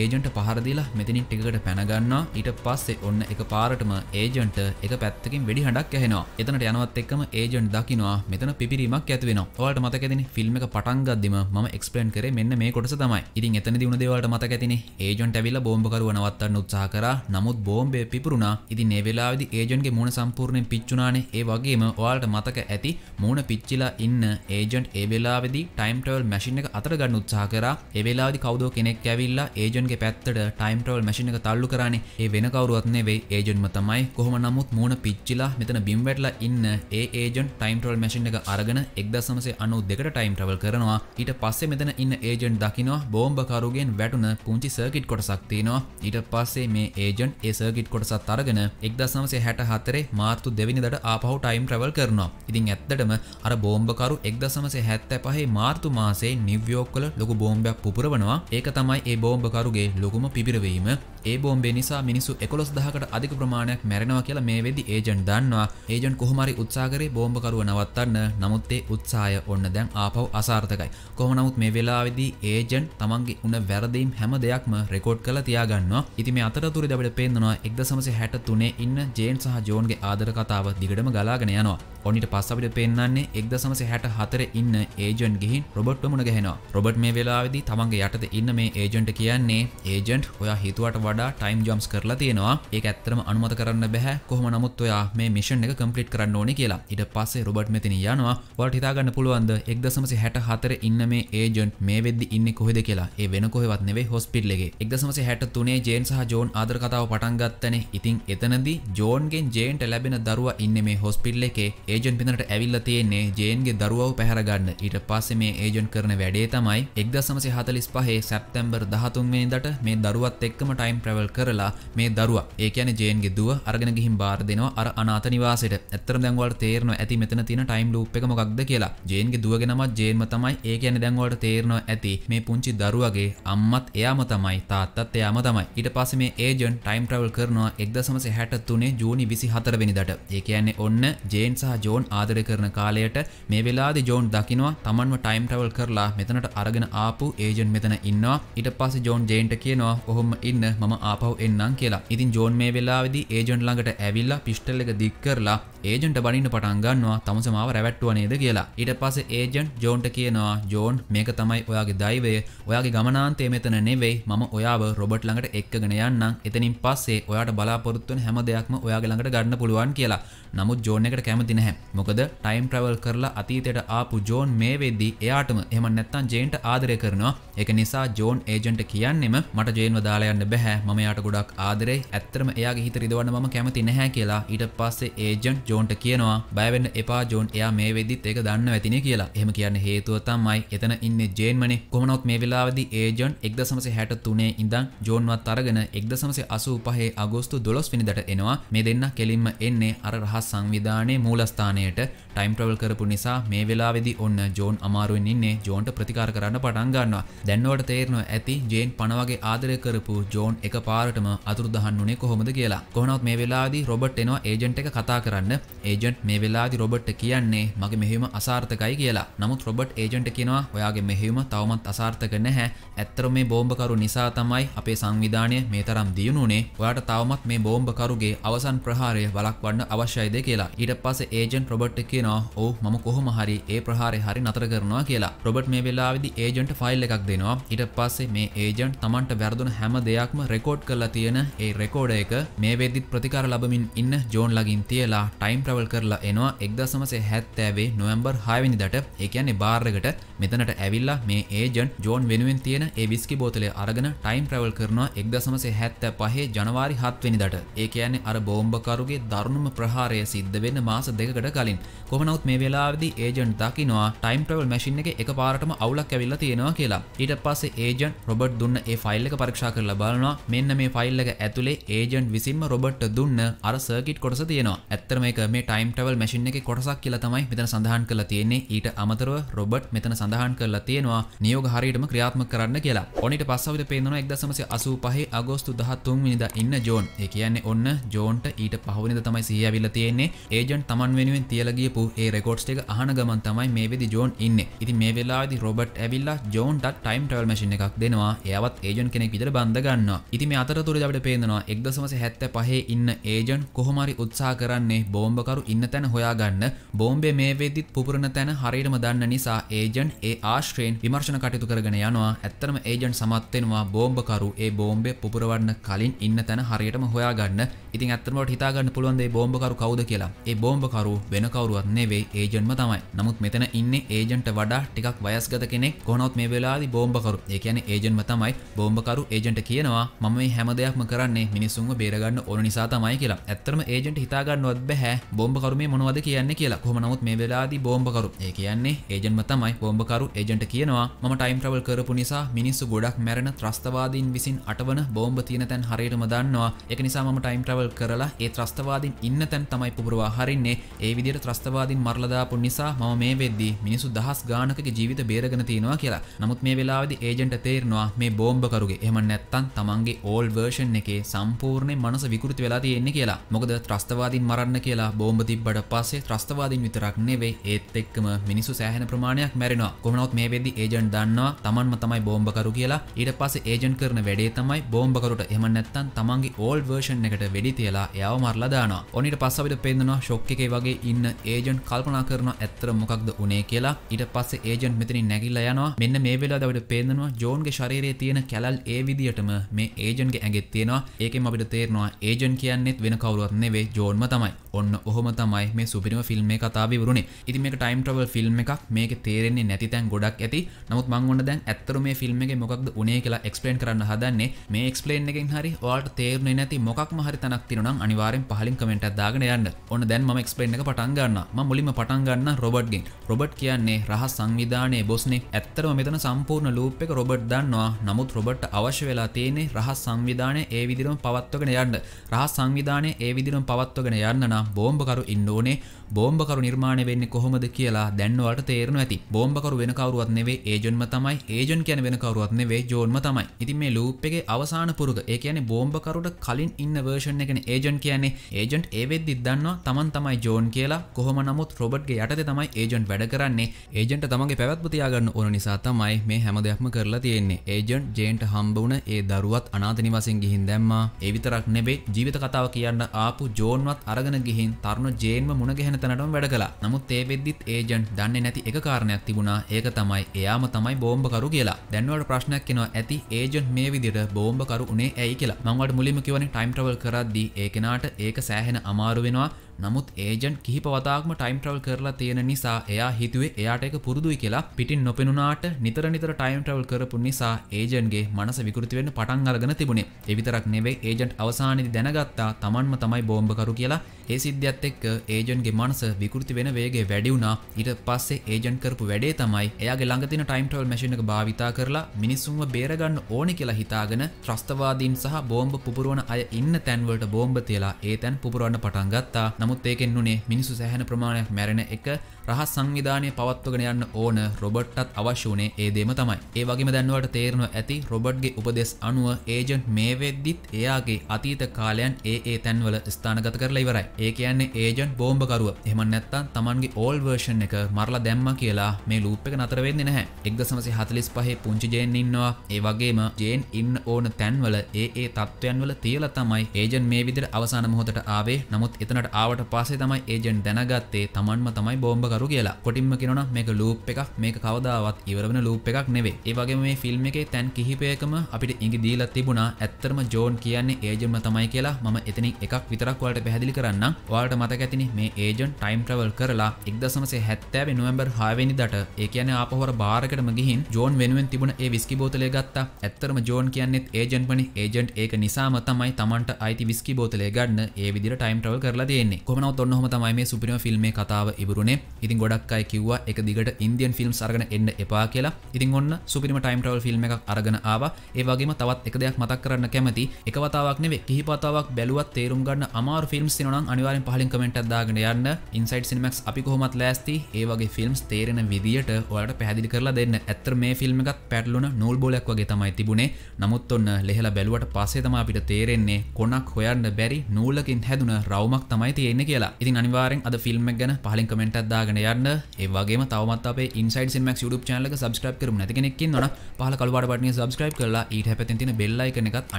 agent පහරදිලා මෙතනි ටිකට පැනගන්නවා ඊට පස්සේ ඔන්න එක පාරටම ඒජන්ට එක පැත්තකින් වැඩි හඩක් ඇහෙනවා එතනට යනවත් එක්කම ඒජන්් දකිනවා මෙතන පිරිමක් ඇතිවෙන ඔට මතකැතින ෆිල්ම් එක පටන්ගදදිම ම එක්ස්පලන් කරේ මෙන්න මේ කොටස තමයි ඉතින් එතන දිුණ දෙවලට මතකැතින ඒජන්ට ඇවිල්ල බෝම්භකරුවනවත්තන්න උත්සා කර නමුත් බෝම්බය පිපුරුණා ඉති නෙවෙලාවිදි ඒජන්ගේ මුණ සම්පූර්ණයෙන් පිච්චුනානේ ඒ වගේම ඔයාලට මතක ඇති මූුණ පිච්චිලා ඉන්න ඒජන්ට් ඒ වෙලාවෙදි ටයිම්ටවල් මැසින් එක අතර ගන්න උත්සා කර එවෙලාදි කවදෝ කෙනෙක් ඇවිල්ලා ඒජන්ගේ පැත්තට විදියට ටයිම් ට්‍රවල් මැෂින් එක තල්ලු කරන්නේ ඒ වෙන කවුරුවත් නෙවෙයි ඒජන්ට්ම තමයි කොහොම නමුත් මූණ පිච්චිලා මෙතන බිම් වැටලා ඉන්න ඒ ඒජන්ට් ටයිම් ට්‍රවල් මැෂින් එක අරගෙන 1992ට ටයිම් ට්‍රවල් කරනවා ඊට පස්සේ මෙතන ඉන්න ඒජන්ට් දකිනවා බෝම්බකරුගෙන් වැටුන පුංචි සර්කිට් කොටසක් තියෙනවා ඊට පස්සේ මේ ඒජන්ට් ඒ සර්කිට් කොටසත් අරගෙන 1964 මාර්තු 2 වෙනිදාට ආපහු ටයිම් ට්‍රැවල් කරනවා. ඉතින් ඇත්තටම අර බෝම්බකරු 1975 මාර්තු මාසයේ නිව්යෝර්ක් වල ලොකු බෝම්බයක් පුපුරවනවා. ඒක තමයි ඒ බෝම්බකරුගේ ලොකුම බෝම්බ පිබිරවීම ඒ බෝම්බේ නිසා මිනිසු එකොස් දහකට අධික ප්‍රමාණයක් මැරෙනවා කියලා මේ වෙදි ඒජන්් දන්නවා ඒජන් කොහමරි උත්සාගරේ බෝම්භකරුව නවත්තන්න නමුත්තේ උත්සාය ඔන්න දැන් ආපව් අසාර්ථකයි කොහනමුත් මේ වෙලාවෙදී ඒජන් තමන්ගේ උන වැරදීම් හැම දෙයක්ම රෙකෝඩ් කළ තියාගන්නවා ඉති මේ අතරතුර දබට පේෙන්දනවා එක්ද සමස හැට තුනේ ඉන්න ජේන් සහ ජෝන්ගේ ආදර කතාව දිගටම ගලාගෙන යනවා ඔනිට පස් අපිට පෙන්න්නන්නේ එක්ද සමස හැට හතර ඉන්න ඒජන් ගිහින් රොබට් මුණ ගැහෙනවා රොබට් මේ වෙලාවෙදි තමන්ගේ යටත ඉන්න මේ ඒජන්ට කියන්නේ ඒජන් ස්ටඩන්ට් ඔයා හිතුවට වඩා ටයිම් ජම්ස් කරලා තියෙනවා ඒ ඇත්තරම අනුමත කරන්න බැහැ කොහම නමුත් ඔයා මේ මිෂන් එක කම්පලිට් කරන්න ඕනි කියලා ඉට පස්සේ රොබට් මෙතින යනවා වලට හිතාගන්න පුළුවන්ද එක්දසමසි හැට හතර ඉන්න මේ ඒජන්ට් මේ වෙද්දි ඉන්න කොහෙද කියලා ඒ වෙන කොහෙවත් නෙවේ හොස්පිටලගේ එක්දසමසි හැට තුනේ ජේන් සහ ජෝන් ආදර කතාව පටන්ගත්තනේ ඉතින් එතනදි ජෝන්ගෙන් ජේන්ට ලැබෙන දරුව ඉන්න මේ හොස්පිල්ල එකේ ඒජන් පිනට ඇවිල්ල තියෙන්නේ ජේන්ගේ දරුවව පැහරගන්න ඊට පස්සේ මේ ඒජන් කරන වැඩේ තමයි එක්දසමසි හතලිස් පහේ සැප්තැම්බර් දහතුන්වෙනිදට මේ දරුවත් එක්කම ටයිම් ප්‍රවල් කරලා මේ දරුවා ඒ කියන්නේ ජේන්ගේ දුව අරගෙන ගිහින් බාර දෙනවා අර අනාථ නිවාසෙට. ඇත්තටම දැන් ඔයාලට තේරෙනවා ඇති මෙතන තියෙන ටයිම් ලූප් එක මොකක්ද කියලා. ජේන්ගේ දුවගේ නම ජේන්ම තමයි. ඒ කියන්නේ දැන් ඔයාලට තේරෙනවා ඇති මේ පුංචි දරුවගේ අම්මත් එයාම තමයි තාත්තත් එයාම තමයි. ඊට පස්සේ මේ ඒජන්ට් ටයිම් ට්‍රැවල් කරනවා 1963 ජූනි 24 වෙනිදාට. ඒ කියන්නේ ඔන්න ජේන් සහ ජෝන් ආදරය කරන කාලයට මේ වෙලාවේදී ජෝන් දකිනවා තමන්ව ටයිම් ට්‍රැවල් කරලා මෙතනට අරගෙන ආපු ඒජන්ට් මෙතන ඉන්නවා. ඊට පස්සේ ජෝන් ජේන්ට කියනවා කියනවා කොහොම ඉන්න මම ආපහු එන්නම් කියලා ඉතින් ජෝන් මේ වෙලාවෙදි ඒජන්ට් ළඟට ඇවිල්ලා පිස්ටල් එක දික් කරලා ඒජන්ට බනින්න පටන් ගන්නවා තමසමාව රැවැට්ටුව නේද කියලා. ඊට පස්සේ ඒජන්ට් ජෝන්ට කියනවා ජෝන් මේක තමයි ඔයාගේ දෛවය. ඔයාගේ ගමනාන්තය මෙතන නෙවෙයි. මම ඔයාව රොබට් ළඟට එක්කගෙන යන්නම්. එතනින් පස්සේ ඔයාට බලාපොරොත්තු වෙන හැම දෙයක්ම ඔයාගේ ළඟට ගන්න පුළුවන් කියලා. නමුත් ජෝන් එකට කැමති නැහැ. මොකද ටයිම් ට්‍රැවල් කරලා අතීතයට ආපු ජෝන් මේ වෙද්දී එයාටම එහෙම නැත්නම් ජේන්ට ආදරය කරනවා. ඒක නිසා ජෝන් ඒජන්ට් කියන්නෙම මට ජේන්ව දාලා යන්න බෑ. මම එයාට ගොඩක් ආදරේ ඇත්තරම එයාගේ හිත රිදවන්න මම කැමති නැහැ කියලා ඊට පස්සේ ඒජන්ට් ජෝන්ට කියනවා බයවෙන්න එපා ජෝන් එයා මේ වෙද්දිත් ඒක දන්න ඇතිනේ කියලා. එහෙම කියන්නේ හේතුව තමයි එතන ඉන්නේ ජේන්මනේ. කොහොමනොත් මේ වෙලාවේදී ඒජන්ට් 1.63 ඉඳන් ජෝන්වත් අරගෙන 1.85 අගෝස්තු 12 වෙනිදාට එනවා. මේ දෙන්න කෙලින්ම එන්නේ අර රහස් සංවිධානයේ මූලස්ථානයට ටයිම් ට්‍රැවල් කරපු නිසා මේ වෙලාවේදී ඔන්න ජෝන් අමාරුවෙන් ඉන්නේ. ජෝන්ට ප්‍රතිකාර කරන්න පටන් ගන්නවා. දැන් ඔයාලට තේරෙනවා ඇති ජේන් පනවගේ ආදරය කරපු ජෝන් එකපාරටම අතුරුදහන් වුණේ කොහොමද කියලා. කොහොමවත් මේ වෙලාවේදී රොබර්ට් එනවා ඒජන්ට් එක කතා කරන්න. ඒජන්ට් මේ වෙලාදි රොබට් කියන්නේ මගේ මෙහෙම අසාර්ථකයි කියලා නමුත් රොබට් ඒජන්ට කියනවා ඔයාගේ මෙහෙම තවමත් අසාර්ථක නැහැ ඇත්තර මේ බෝම්භකරු නිසා තමයි අපේ සංවිධානය මේ තරම් දියුණුනේ ඔයාට තවමත් මේ බෝම්භකරුගේ අවසන් ප්‍රහාරය වලක්වන්න අවශ්‍යයිද කියලා ඊට පස්සේ ඒජන්ට් රොබට් කියනවා ඔව් මම කොහොම හරි ඒ ප්‍රහාරය හරි නතර කරනවා කියලා රොබට් මේ වෙලාවේදී ඒජන්ට් ෆයිල් එකක් දෙනවා ඊට පස්සේ මේ ඒජන්ට් Tamanට වැරදුන හැම දෙයක්ම රෙකෝඩ් කරලා තියෙන ඒ රෙකෝඩ එක මේ වෙද්දිත් ප්‍රතිකාර ලබමින් ඉන්න ජෝන් ලගින් තියලා ටයිම් ප්‍රවල් කරලා එනවා එක්දසමසේ හැත්තෑවේ නොවම්බර් හයවිනිදට එකන්නේ බාර්ගට මෙතනට ඇවිල්ලා මේ ඒජන් ජෝන් වෙනුවෙන් තියෙන ඒ විස්කි බෝතලය අරගෙන ටයිම් ප්‍රවල් කරනවා එක්දසමසේ හැත්ත පහේ ජනවාරි හත්වෙනිදට ඒ කියන්නේ අර බෝම්භකරුගේ දරුණුම ප්‍රහාරය සිද්ධ වෙන මාස දෙකට කලින් කොමනවත් මේ වෙලාවදි ඒජන්් දකිනවා ටයිම් ටවල් මැසින් එක එක පාරටම අවුලක් ඇවිල්ල තියෙනවා කියලා ඊට පස්සේ ඒජන් රොබට් දුන්න ඒ ෆයිල් එක පරක්ෂා කරලා බලනවා මෙන්න මේ ෆයිල් එක ඇතුලේ ඒජන්් විසින්ම රොබට් දුන්න අර සර්කිට් කොටස තියෙනවා ඇත්තර මේ එක මේ ටයිම් ටවල් මැසින් එක කොටසක් කියලා තමයි මෙතන සඳහන් කරලා තියෙන්නේ ඊට අමතරව රොබට් මෙතන සඳහන් කරලා තියෙනවා නියෝග හරියටම ක්‍රියාත්මක කරන්න කියලා ඔනිට පස්සවිද පේනවා 1985 අගෝස්තු 13 වෙනිදා ඉන්න ජෝන් ඒ කියන්නේ ඔන්න ජෝන්ට ඊට පහවෙනිදා තමයි සිහිය ඇවිල්ලා තියෙන්නේ ඒජන්ට් Taman වෙනුවෙන් තියලා ගියපු ඒ රෙකෝඩ්ස් ටික අහන ගමන් තමයි මේ වෙදි ජෝන් ඉන්න ඉති මේ වෙලාදි රොබට් ඇවිල්ලා ජෝන්ට ටයිම් ටවල් මශි එකක් දෙනවා ඒවත් ඒජන් කෙනෙක් විදර බඳගන්න ඉති මේ අතර තුර ජට පේදනවා එක්දසමස හැත්ත පහේ ඉන්න ඒජන් කොහොමරි උත්සා කරන්නේ බෝ බෝම්බකරු ඉන්න තැන හොයාගන්න බෝම්බේ මේ වෙද්දිත් පුපුරන තැන හරියටම දන්න නිසා ඒජන්ට් ඒ ආශ්‍රයෙන් විමර්ශන කටයුතු කරගෙන යනවා ඇත්තටම ඒජන්ට් සමත් වෙනවා බෝම්බකරු ඒ බෝම්බේ පුපුරවන්න කලින් ඉන්න තැන හරියටම හොයාගන්න ඉතින් ඇත්තටම හිතාගන්න පුළුවන් මේ බෝම්බකරු කවුද කියලා ඒ බෝම්බකරු වෙන කවුරුවත් නෙවෙයි ඒජන්ට්ම තමයි නමුත් මෙතන ඉන්නේ ඒජන්ට් වඩා ටිකක් වයස්ගත කෙනෙක් කොහොනොත් මේ වෙලාවේදී බෝම්බකරු ඒ කියන්නේ ඒජන්ට්ම තමයි බෝම්බකරු ඒජන්ට් කියනවා මම මේ හැම දෙයක්ම කරන්නේ මිනිසුන්ව බේරගන්න ඕන නිසා තමයි කියලා. ඇත්තටම ඒජන්ට් හිතාගන්නවත් බෑ බෝම්බකරු මේ මොනවද කියන්නේ කියලා කොහොම නමුත් මේ වෙලාවේදී බෝම්බකරු ඒ කියන්නේ ඒජන්ට්ම තමයි බෝම්බකරු ඒජන්ට් කියනවා මම ටයිම් ට්‍රැවල් කරපු නිසා මිනිස්සු ගොඩක් මැරෙන ත්‍රස්තවාදීන් විසින් අටවන බෝම්බ තියෙන තැන් හරියටම දන්නවා ඒක නිසා මම ටයිම් ට්‍රැවල් කරලා ඒ ත්‍රස්තවාදීන් ඉන්න තැන් තමයි පුපුරවා හරින්නේ ඒ විදිහට ත්‍රස්තවාදීන් මරලා දාපු නිසා මම මේ වෙද්දී මිනිස්සු දහස් ගාණකගේ ජීවිත බේරගෙන තියනවා කියලා නමුත් මේ වෙලාවේදී ඒජන්ට් තේරෙනවා මේ බෝම්බකරුගේ එහෙම නැත්තම් තමන්ගේ ඕල් වර්ෂන් එකේ සම්පූර්ණේ මනස විකෘති වෙලා තියෙන්නේ කියලා මොකද ත්‍රස්තවාදීන් මරන්න කියලා කියලා බෝම්බතිබ්බට පස්සේ ත්‍රස්තවාදින් විතරක් නෙවෙයි ඒත් එක්කම මිනිසු සෑහෙන ප්‍රමාණයක් මැරෙනවා කොමනොත් මේ වෙද්දි ඒජන්ට් දන්නවා තමන්ම තමයි බෝම්බකරු කියලා ඊට පස්සේ ඒජන්ට් කරන වැඩේ තමයි බෝම්බකරුට එහෙම නැත්නම් තමන්ගේ ඕල්ඩ් වර්ෂන් එකට වෙඩි තියලා එයාව මරලා දානවා ඔන්න ඊට පස්සේ අපිට පේනවා ෂොක් එකේ වගේ ඉන්න ඒජන්ට් කල්පනා කරනවා ඇත්තට මොකක්ද උනේ කියලා ඊට පස්සේ ඒජන්ට් මෙතනින් නැගිලා යනවා මෙන්න මේ වෙලාවට අපිට පේනවා ජෝන්ගේ ශරීරයේ තියෙන කැලල් ඒ විදියටම මේ ඒජන්ට්ගේ ඇඟෙත් තියෙනවා ඒකෙන් අපිට තේරෙනවා ඒජන්ට් කියන්නෙත් වෙන කවුරුවත් නෙවෙයි ජෝන්ම තමයි ඔන්න ගන්න ඔහොම තමයි මේ සුපිරිම ෆිල්ම් මේ කතාව විවරුණේ ඉතින් මේක ටයිම් ට්‍රවල් ෆිල්ම් එකක් මේක තේරෙන්නේ නැති තැන් ගොඩක් ඇති නමුත් මං ඔන්න දැන් ඇත්තටම මේ ෆිල්ම් එකේ මොකක්ද උනේ කියලා එක්ස්ප්ලেইন කරන්න හදන්නේ මේ එක්ස්ප්ලেইන් එකෙන් හරි ඔයාලට තේරුනේ නැති මොකක්ම හරි තැනක් තියෙනවා නම් අනිවාර්යෙන් පහලින් කමෙන්ට් එකක් දාගෙන යන්න ඔන්න දැන් මම එක්ස්ප්ලেইන් එක පටන් ගන්නවා මම මුලින්ම පටන් ගන්න රොබර්ට්ගෙන් රොබර්ට් කියන්නේ රහස් සංවිධානයේ බොස්නේ ඇත්තටම මෙතන සම්පූර්ණ ලූප් එක රොබර්ට් දන්නවා නමුත් රොබර්ට් අවශ්‍ය වෙලා තියෙන්නේ රහස් සංවිධානය ඒ විදිරම පවත්වගෙන යන්න රහස් සංවිධානය ඒ විදිරම පවත්වගෙන යන්න නම් බෝ බෝම්බකරු ඉන්න ඕනේ බෝම්බකරු නිර්මාණය වෙන්නේ කොහොමද කියලා දැන්වලට තේරෙනවා ඇති. බෝම්බකරු වෙන කවුරුවත් නෙවෙයි ඒජන්ම තමයි. ඒජන් කියන්නේ වෙන කවුරුවත් නෙවෙයි ජෝන්ම තමයි. ඉතින් මේ ලූප් එකේ අවසාන පුරුක. ඒ කියන්නේ බෝම්බකරුට කලින් ඉන්න version එකනේ ඒජන් කියන්නේ. ඒජන්ට් ඒ වෙද්දිත් දන්නවා Taman තමයි ජෝන් කියලා. කොහොම නමුත් රොබර්ට්ගේ යටතේ තමයි ඒජන්ට් වැඩ කරන්නේ. ඒජන්ට් තමන්ගේ පැවැත්ම තියාගන්න ඕන නිසා තමයි මේ හැම දෙයක්ම කරලා තියෙන්නේ. ඒජන්ට් ජේන්ට් හම්බ වුණ ඒ දරුවත් අනාථ නිවාසෙන් ගිහින් දැම්මා. ඒ විතරක් නෙවෙයි ජීවිත කතාව කියන්න ආපු ජෝන්වත් අරගෙන ගිහින් ඉතින් තරුණ ජේන්ම මුණ ගැහෙන තැනටම වැඩ කළා. නමුත් ඒ වෙද්දිත් ඒජන්ට් දන්නේ නැති එක කාරණයක් තිබුණා. ඒක තමයි එයාම තමයි බෝම්බකරු කියලා. දැන් වලට ප්‍රශ්නයක් එනවා ඇති ඒජන්ට් මේ විදිහට බෝම්බකරු උනේ ඇයි කියලා. මම වලට මුලින්ම කියවනේ ටයිම් ට්‍රැවල් කරද්දී ඒ කෙනාට ඒක සෑහෙන අමාරු වෙනවා. නමුත් ඒජන්ට් කිහිප වතාක්ම ටයිම් ට්‍රවල් කරලා තියෙන නිසා එයා හිතුවේ එයාට එක පුරුදුයි කියලා පිටින් නොපෙනුනාට නිතර නිතර ටයිම් ට්‍රවල් කරපු නිසා ඒජන්ගේ මනස විකෘති වෙන්න පටන් අරගෙන තිබුණේ. ඒ විතරක් නෙවෙයි ඒජන්ට් අවසානයේදී දැනගත්තා Tamanම තමයි බෝම්බකරු කියලා. ඒ සිද්ධියත් එක්ක ඒජන්ගේ මනස විකෘති වෙන වේගය වැඩි වුණා. ඊට පස්සේ ඒජන්ට් කරපු වැඩේ තමයි එයාගේ ළඟ තියෙන ටයිම් ට්‍රවල් මැෂින් එක භාවිතා කරලා මිනිස්සුන්ව බේරගන්න ඕනේ කියලා හිතාගෙන ත්‍රස්තවාදීන් සහ බෝම්බ පුපුරවන අය ඉන්න තැන්වලට බෝම්බ තියලා ඒ තැන් පුපුරවන්න පටන් ගත්තා. නමුත් ඒකෙන් වුණේ මිනිසු සෑහන ප්‍රමාණයක් මැරෙන එක රහස් සංවිධානය පවත්වගෙන යන්න ඕන රොබට්ටත් අවශ්‍ය වනේ ඒ දේම තමයි. ඒ වගේම දැන්වට තේරෙනවා ඇති රොබට්ගේ උපදෙස් අනුව ඒජන්ට් මේ වෙද්දිත් එයාගේ අතීත කාලයන් ඒ ඒ තැන්වල ස්ථානගත කරලා ඉවරයි. ඒ කියන්නේ ඒජන්ට් බෝම්බකරුව. එහෙම නැත්නම් Tamanගේ ඕල් වර්ෂන් එක මරලා දැම්මා කියලා මේ ලූප් එක නතර වෙන්නේ නැහැ. 1945 පුංචි ජේන් ඉන්නවා. ඒ වගේම ජේන් ඉන්න ඕන තැන්වල ඒ ඒ තත්ත්වයන්වල තියලා තමයි ඒජන්ට් මේ විදිහට අවසාන මොහොතට ආවේ. නමුත් එතනට ආවට කිව්වට පසේ තමයි ඒජන් දැනගත්තේ තමන්ම තමයි බෝම්බකරු කියලා කොටින්ම කෙනන මේක ලූප් එකක් මේ කවදාවත් ඉවරෙන ලූප් එකක් නෙවේ ඒවගේ මේ ෆිල්ම් එකේ තැන් කිහිපයකම අපිට ඉඟි දීලත් තිබුණා ඇත්තරම ජෝන් කියන්නේ ඒජන්ම තමයි කියලා මම එතනි එකක් විතරක් වලට පැහැදිලි කරන්න වාට මතක ඇතිනි මේ ඒජන් ටයිම් ට්‍රවල් කරලා එක්දසනසේ හැත්තෑබ නොවම්බර් හාවනි දට ඒ කියන අපහොර භාරකටම ගිහින් ජෝන් වෙනුවෙන් තිබුණ ඒ විස්කි බෝතලය ගත්තා ඇත්තරම ජෝන් කියන්නෙත් ඒජන්පනි ඒජන්ට් ඒක නිසාම තමයි තමන්ට අයිති විස්කි බෝතලය ගන්න ඒ විදිර ටයිම් ට්‍රවල් කරලා දෙන්නේ කොමනොත් ඔන්නහම තමයි මේ සුපිරිම ෆිල්මේ කතාව ඉවරුණේ ඉතින් ගොඩක් අය කිව්වා එක දිගට ඉන්දියන් ෆිල්ම් අරගෙන එන්න එපා කියලා ඉතින් ඔන්න සුපිරිම ටයිම් ට්‍රැවල් ෆිල්ම් එකක් අරගෙන ආවා ඒ වගේම තවත් එක දෙයක් මතක් කරන්න කැමති එක වතාවක් නෙවෙයි කිහිප වතාවක් බැලුවත් තේරුම් ගන්න අමාරු ෆිල්ම්ස් තියෙනවා නම් අනිවාර්යෙන් පහලින් කමෙන්ට් එකක් දාගෙන යන්න ඉන්සයිඩ් සිනමැක්ස් අපි කොහොමත් ලෑස්ති ඒ වගේ ෆිල්ම්ස් තේරෙන විදියට ඔයාලට පැහැදිලි කරලා දෙන්න ඇත්තට මේ ෆිල්ම් එකත් පැටලුණ නූල් බෝලයක් වගේ තමයි තිබුණේ නමුත් ඔන්න ලෙහෙලා බැලුවට පස්සේ තමයි අපිට තේරෙන්නේ කොනක් හොයන්න බැරි නූලකින් හැදුන රවුමක් තමයි තියෙන්නේ තියෙන කියලා ඉතින් අනිවාරෙන් අද ෆිල්ම් ගැන පහලින් කමෙන්ට් අදාගෙන යන්න ඒ වගේම තවමත් අපේ ඉන්සයිඩ් සිනමැක්ස් YouTube channel එක subscribe කරමු නැති කෙනෙක් ඉන්නවනම් පහල කළු පාට බටනේ subscribe කරලා ඊට හැපතෙන් තියෙන bell icon එකත්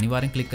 අනිවාරෙන් click